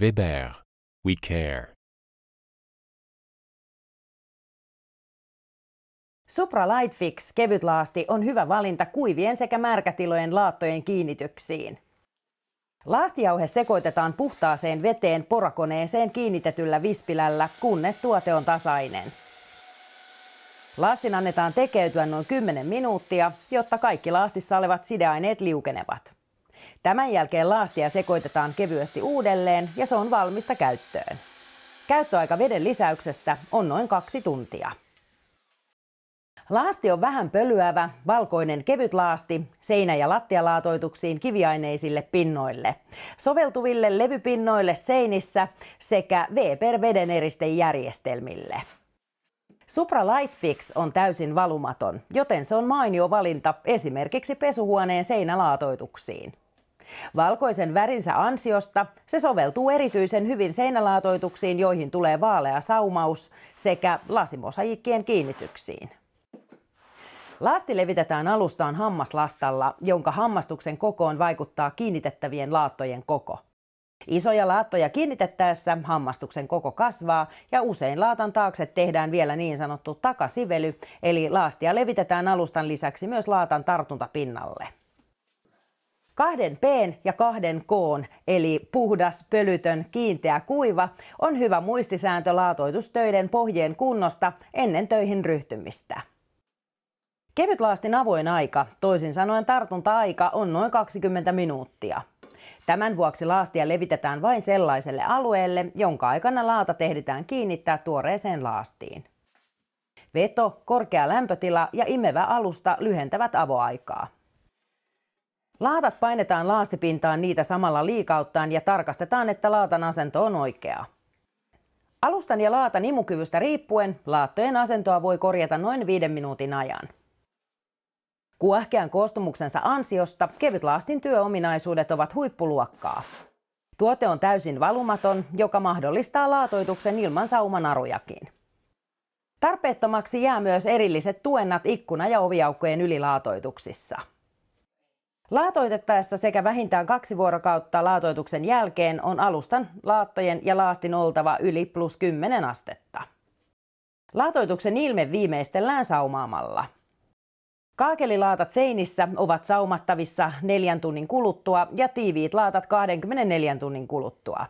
Weber, We Care. Supra Lightfix kevytlaasti on hyvä valinta kuivien sekä märkätilojen laattojen kiinnityksiin. Laastijauhe sekoitetaan puhtaaseen veteen porakoneeseen kiinnitetyllä vispilällä, kunnes tuote on tasainen. Laastin annetaan tekeytyä noin 10 minuuttia, jotta kaikki laastissa olevat sideaineet liukenevat. Tämän jälkeen laastia sekoitetaan kevyesti uudelleen ja se on valmista käyttöön. Käyttöaika veden lisäyksestä on noin kaksi tuntia. Laasti on vähän pölyävä, valkoinen kevyt laasti seinä- ja lattialaatoituksiin kiviaineisille pinnoille, soveltuville levypinnoille seinissä sekä Weber-vedeneristejärjestelmille. Supra Lightfix on täysin valumaton, joten se on mainio valinta esimerkiksi pesuhuoneen seinälaatoituksiin. Valkoisen värinsä ansiosta se soveltuu erityisen hyvin seinälaatoituksiin, joihin tulee vaalea saumaus sekä lasimosaikkien kiinnityksiin. Lasti levitetään alustaan hammaslastalla, jonka hammastuksen kokoon vaikuttaa kiinnitettävien laattojen koko. Isoja laattoja kiinnitettäessä hammastuksen koko kasvaa ja usein laatan taakse tehdään vielä niin sanottu takasively, eli laastia levitetään alustan lisäksi myös laatan tartuntapinnalle. Kahden p ja kahden koon, eli puhdas, pölytön, kiinteä, kuiva, on hyvä muistisääntö laatoitustöiden pohjeen kunnosta ennen töihin ryhtymistä. Kevytlaastin avoin aika, toisin sanoen tartunta-aika, on noin 20 minuuttia. Tämän vuoksi laastia levitetään vain sellaiselle alueelle, jonka aikana laata tehditään kiinnittää tuoreeseen laastiin. Veto, korkea lämpötila ja imevä alusta lyhentävät avoaikaa. Laatat painetaan laastipintaan niitä samalla liikauttaen ja tarkastetaan, että laatan asento on oikea. Alustan ja laatan imukyvystä riippuen laattojen asentoa voi korjata noin 5 minuutin ajan. Kuahkean koostumuksensa ansiosta laastin työominaisuudet ovat huippuluokkaa. Tuote on täysin valumaton, joka mahdollistaa laatoituksen ilman saumanarujakin. Tarpeettomaksi jää myös erilliset tuennat ikkuna- ja oviaukkojen ylilaatoituksissa. Laatoitettaessa sekä vähintään kaksi vuorokautta laatoituksen jälkeen on alustan, laattojen ja laastin oltava yli plus 10 astetta. Laatoituksen ilme viimeistellään saumaamalla. Kaakelilaatat seinissä ovat saumattavissa neljän tunnin kuluttua ja tiiviit laatat 24 tunnin kuluttua.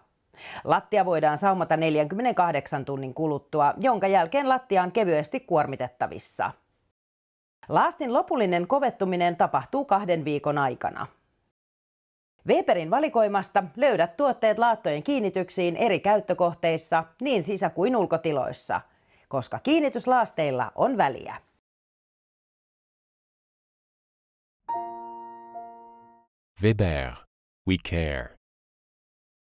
Lattia voidaan saumata 48 tunnin kuluttua, jonka jälkeen lattia on kevyesti kuormitettavissa. Laastin lopullinen kovettuminen tapahtuu kahden viikon aikana. Weberin valikoimasta löydät tuotteet laattojen kiinnityksiin eri käyttökohteissa, niin sisä- kuin ulkotiloissa, koska kiinnityslaasteilla on väliä. Weber. We care.